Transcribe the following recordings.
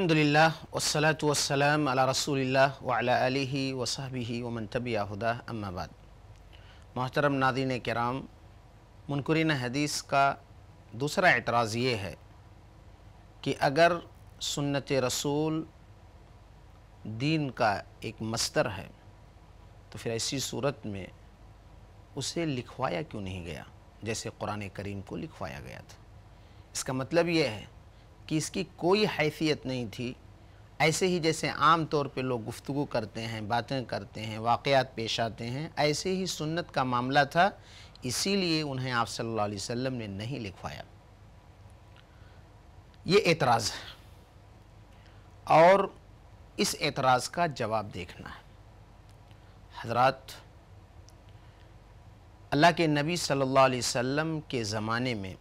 अल्हम्दुलिल्लाह वस्सलातु वस्सलाम अला रसूलिल्लाह व अला आलिहि व सहबिहि व मन तबिया हुदा अम्मा बाद मोहतरम नादिन कराम मुनकरीन हदीस का दूसरा एतराज़ ये है कि अगर सुन्नत रसूल दीन का एक मस्तर है तो फिर ऐसी सूरत में उसे लिखवाया क्यों नहीं गया जैसे कुरान करीम को लिखवाया गया था इसका मतलब ये है कि इसकी कोई हैसियत नहीं थी ऐसे ही जैसे आम तौर पे लोग गुफ्तु करते हैं बातें करते हैं वाक़ात पेश आते हैं ऐसे ही सुन्नत का मामला था इसीलिए उन्हें आप सल्लल्लाहु अलैहि वसल्लम ने नहीं लिखवाया ये एतराज़ है और इस एतराज़ का जवाब देखना है हजरत अल्लाह के नबी सल्लल्लाहु अलैहि वसल्लम के ज़माने में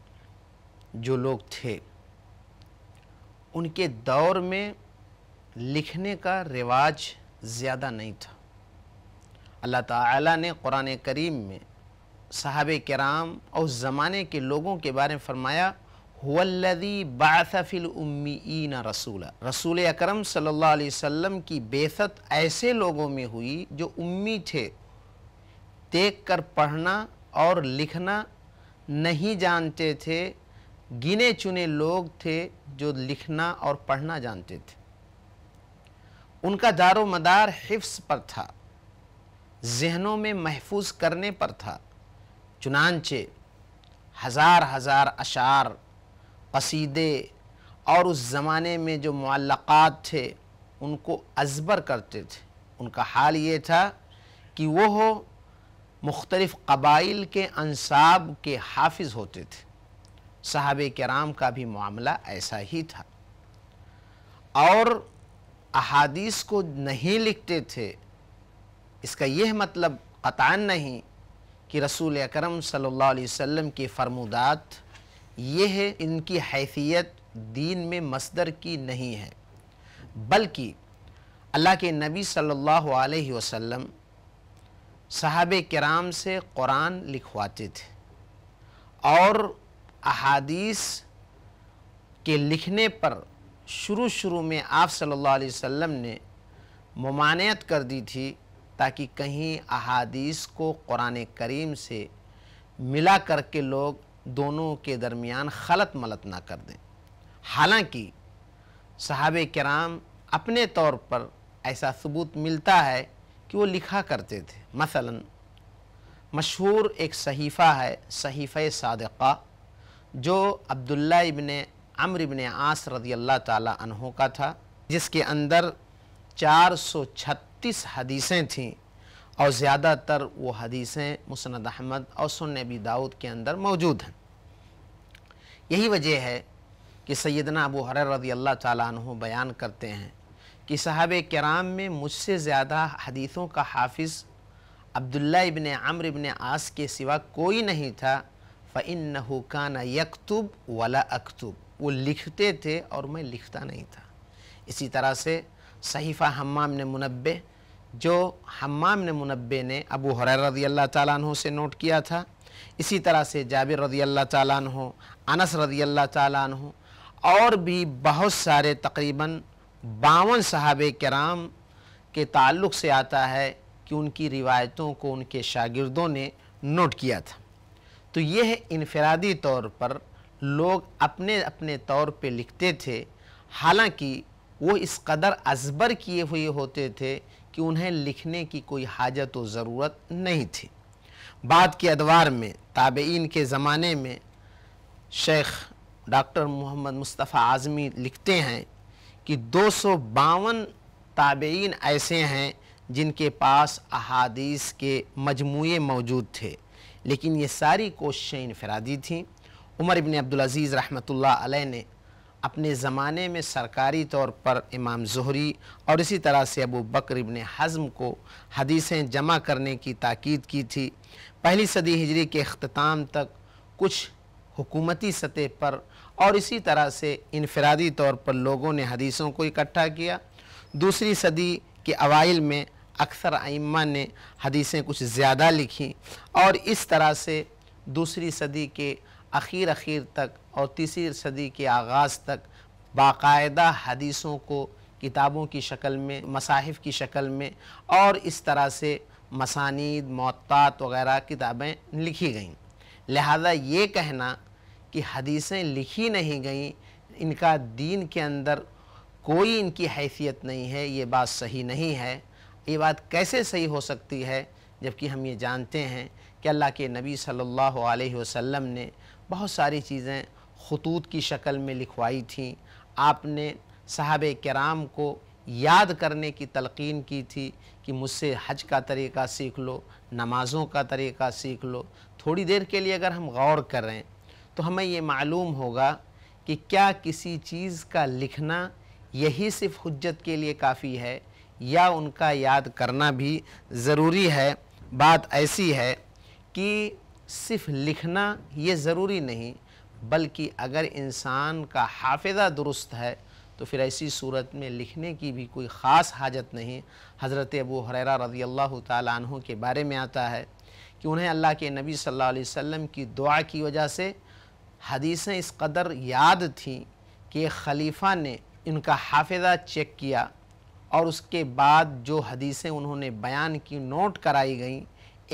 जो लोग थे उनके दौर में लिखने का रिवाज ज़्यादा नहीं था अल्लाह ताला ने कुरान करीम में साहब कराम और ज़माने के लोगों के बारे में फ़रमाया हुल्लदी बाफ़िल उम्मी रसूला रसूल अकरम सल्लल्लाहु अलैहि वसल्लम की बेसत ऐसे लोगों में हुई जो उम्मी थे देख कर पढ़ना और लिखना नहीं जानते थे गिने चुने लोग थे जो लिखना और पढ़ना जानते थे उनका दारो मदार हिफ्स पर था जहनों में महफूज करने पर था चुनानचे हज़ार हज़ार अशार कसीदे और उस ज़माने में जो मल्लक़ात थे उनको अजबर करते थे उनका हाल ये था कि वो मुख्तलिफ़ कबाइल के अनसाब के हाफिज़ होते थे साहब कराम का भी मामला ऐसा ही था और अहादीस को नहीं लिखते थे इसका यह मतलब कतान नहीं कि रसूल अकरम सल्लल्लाहु अलैहि वसल्लम की फरमुदात यह है इनकी हैसियत दीन में मसदर की नहीं है बल्कि अल्लाह के नबी सल्लल्लाहु अलैहि वसल्लम साहब कराम से कुरान लिखवाते थे और अहादीस के लिखने पर शुरू शुरू में आप सल्लल्लाहु अलैहि वसल्लम ने ममानियत कर दी थी ताकि कहीं अहादीस को क़ुरान करीम से मिला करके लोग दोनों के दरमियान खलत मलत ना कर दें हालांकि साहब कराम अपने तौर पर ऐसा सबूत मिलता है कि वो लिखा करते थे मसलन मशहूर एक सहीफ़ा है सहीफ़ सादक़ा जो अब्दुल्ला इबन अम्र इबन आस रदी अल्लाह तहों का था जिसके अंदर 436 हदीसें थीं और ज़्यादातर वो हदीसें मुसनद अहमद और सुन नबी दाऊद के अंदर मौजूद हैं यही वजह है कि सैदना अबू हर रदी अल्लाह तहों बयान करते हैं कि साहब कराम में मुझसे ज़्यादा हदीसों का हाफिज़ अब्दुल्ला इबन अम्र इबन आस के सिवा कोई नहीं था फ़िन हुकाना यकतुब वाला अकतुब वो लिखते थे और मैं लिखता नहीं था इसी तरह से सहीफ़ा हमाम ने मुनबे जो हमाम ने मुनबे ने अबू हर रज़ी अल्लाह तु से नोट किया था इसी तरह से जाबिर रदी अल्लाह तु अनस रदी अल्लाह तु और भी बहुत सारे तकरीबन बावन सहाब कराम के तल्ल से आता है कि उनकी रिवायतों को उनके शागिर्दों ने नोट किया था तो यह इनफरादी तौर पर लोग अपने अपने तौर पे लिखते थे हालांकि वो इस कदर अजबर किए हुए होते थे कि उन्हें लिखने की कोई हाजत व ज़रूरत नहीं थी बाद के अदवार में ताबेन के ज़माने में शेख डॉक्टर मोहम्मद मुस्तफ़ा आज़मी लिखते हैं कि दो सौ बावन ताबेन ऐसे हैं जिनके पास अहादीस के मजमू मौजूद थे लेकिन ये सारी कोशिशें इनफरादी थीं उमर इबन अब्दुलज़ीज़ रहमतुल्ल अलैह ने अपने ज़माने में सरकारी तौर पर इमाम जहरी और इसी तरह से अबू बकर इबन हज़म को हदीसें जमा करने की ताकीद की थी पहली सदी हिजरी के अख्ताम तक कुछ हुकूमती सतह पर और इसी तरह से इनफरादी तौर पर लोगों ने हदीसों को इकट्ठा किया दूसरी सदी के अवाइल में अक्सर आइम्मा ने हदीसें कुछ ज़्यादा लिखीं और इस तरह से दूसरी सदी के अखीर अखीर तक और तीसरी सदी के आगाज़ तक बाकायदा हदीसों को किताबों की शक्ल में मसाहिफ़ की शक्ल में और इस तरह से मसानीद मत्तात वगैरह किताबें लिखी गईं लिहाजा ये कहना कि हदीसें लिखी नहीं गईं इनका दीन के अंदर कोई इनकी हैसियत नहीं है ये बात सही नहीं है ये बात कैसे सही हो सकती है जबकि हम ये जानते हैं कि अल्लाह के नबी सल्लल्लाहु अलैहि वसल्लम ने बहुत सारी चीज़ें खतूत की शक्ल में लिखवाई थी आपने साहब कराम को याद करने की तलकिन की थी कि मुझसे हज का तरीक़ा सीख लो नमाज़ों का तरीक़ा सीख लो थोड़ी देर के लिए अगर हम गौर करें तो हमें ये मालूम होगा कि क्या किसी चीज़ का लिखना यही सिर्फ हजत के लिए काफ़ी है या उनका याद करना भी ज़रूरी है बात ऐसी है कि सिर्फ लिखना ये ज़रूरी नहीं बल्कि अगर इंसान का हाफिज़ा दुरुस्त है तो फिर ऐसी सूरत में लिखने की भी कोई ख़ास हाजत नहीं हज़रत अबू हरेरा रज़ी अल्लाह तहों के बारे में आता है कि उन्हें अल्लाह के नबी सल्लल्लाहु अलैहि वसल्लम की दुआ की वजह से हदीसें इस कदर याद थीं कि खलीफ़ा ने इनका हाफिज़ा चेक किया और उसके बाद जो हदीसें उन्होंने बयान की नोट कराई गई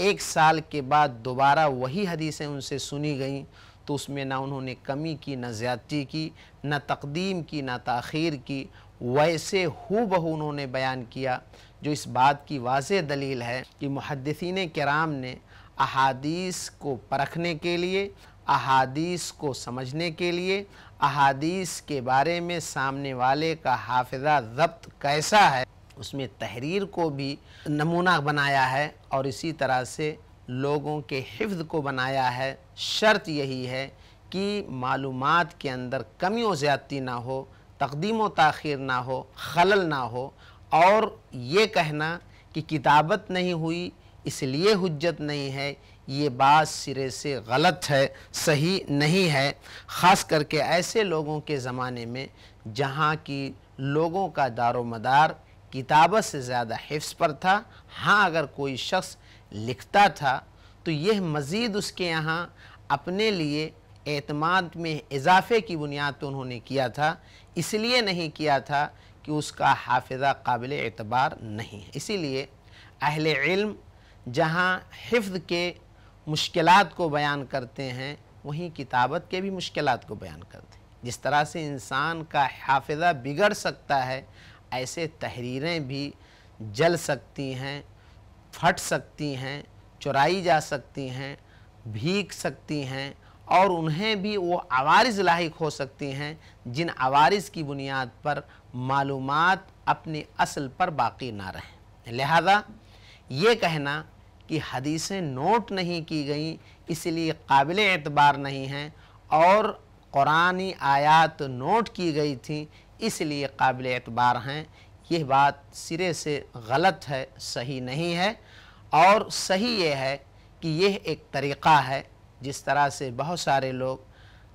एक साल के बाद दोबारा वही हदीसें उनसे सुनी गईं तो उसमें ना उन्होंने कमी की ना ज़्यादती की ना तकदीम की ना तखीर की वैसे हु बहू उन्होंने बयान किया जो इस बात की वाज दलील है कि मुहदसिन कराम ने अहादीस को परखने के लिए अहादीस को समझने के लिए अहादीस के बारे में सामने वाले का हाफजा जब्त कैसा है उसमें तहरीर को भी नमूना बनाया है और इसी तरह से लोगों के हिफ्ज को बनाया है शर्त यही है कि मालूम के अंदर कमी व ज़्यादती ना हो तकदीम व तखिर ना हो खलल ना हो और ये कहना कि किताबत नहीं हुई इसलिए हजत नहीं है ये बात सिरे से गलत है सही नहीं है ख़ास करके ऐसे लोगों के ज़माने में जहाँ की लोगों का दारो मदार किताबत से ज़्यादा हिफ्स पर था हाँ अगर कोई शख्स लिखता था तो यह मज़ीद उसके यहाँ अपने लिए एतमाद में इजाफे की बुनियाद तो उन्होंने किया था इसलिए नहीं किया था कि उसका हाफिजा काबिल एतबार नहीं है इसीलिए अहल इल्म जहाँ हिफ्ज़ के मुश्किल को बयान करते हैं वहीं किताबत के भी मुश्किल को बयान करते हैं जिस तरह से इंसान का हाफिज़ा बिगड़ सकता है ऐसे तहरीरें भी जल सकती हैं फट सकती हैं चुराई जा सकती हैं भीग सकती हैं और उन्हें भी वो आवारज लाक हो सकती हैं जिन आवारज की बुनियाद पर मालूम अपने असल पर बाकी ना रहें लिहाजा ये कहना कि हदीसें नोट नहीं की गई इसलिए काबिल एतबार नहीं हैं और कुरानी आयात नोट की गई थी इसलिए काबिल एतबार हैं यह बात सिरे से गलत है सही नहीं है और सही ये है कि यह एक तरीक़ा है जिस तरह से बहुत सारे लोग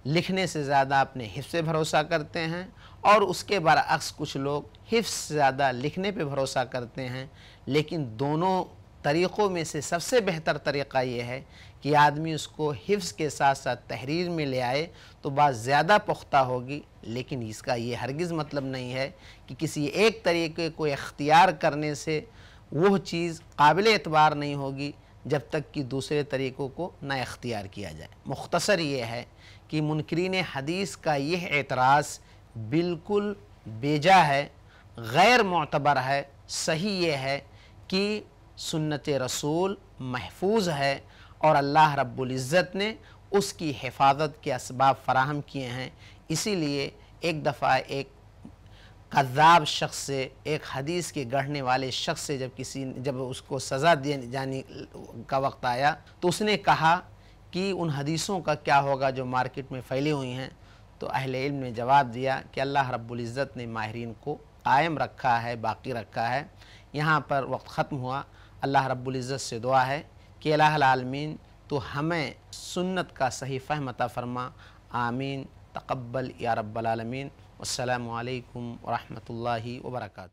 लिखने से ज़्यादा अपने हिफ्स से भरोसा करते हैं और उसके बरअक्स कुछ लोग हिफ्स से ज़्यादा लिखने पे भरोसा करते हैं लेकिन दोनों तरीक़ों में से सबसे बेहतर तरीक़ा ये है कि आदमी उसको हिफ्स के साथ साथ तहरीर में ले आए तो बात ज़्यादा पुख्ता होगी लेकिन इसका ये हरगिज़ मतलब नहीं है कि किसी एक तरीक़े को इख्तियार करने से वह चीज़ काबिल एतबार नहीं होगी जब तक कि दूसरे तरीक़ों को ना इख्तियार किया जाए मुख्तसर ये है कि मुनकरीन हदीस का यह एतराज़ बिल्कुल बेजा है गैर मोतबर है सही ये है कि सुन्नत रसूल महफूज है और अल्लाह रब्ज़त ने उसकी हिफाजत के इसबाब फ़राहम किए हैं इसीलिए एक दफ़ा एक कजाब शख्स से एक हदीस के गढ़ने वाले शख्स से जब किसी जब उसको सज़ा दिए जाने का वक्त आया तो उसने कहा कि उन हदीसों का क्या होगा जो मार्केट में फैली हुई हैं तो अहल इल्म ने जवाब दिया कि अल्लाह रब्ज़त ने माहरीन को कायम रखा है बाकी रखा है यहाँ पर वक्त ख़त्म हुआ अल्लाह रब्ज़त से दुआ है कि अलामीन तो हमें सुन्नत का सही फ़हमता फरमा आमीन तकबल या रब्बालमीन अल्लाम वरहमल वर्का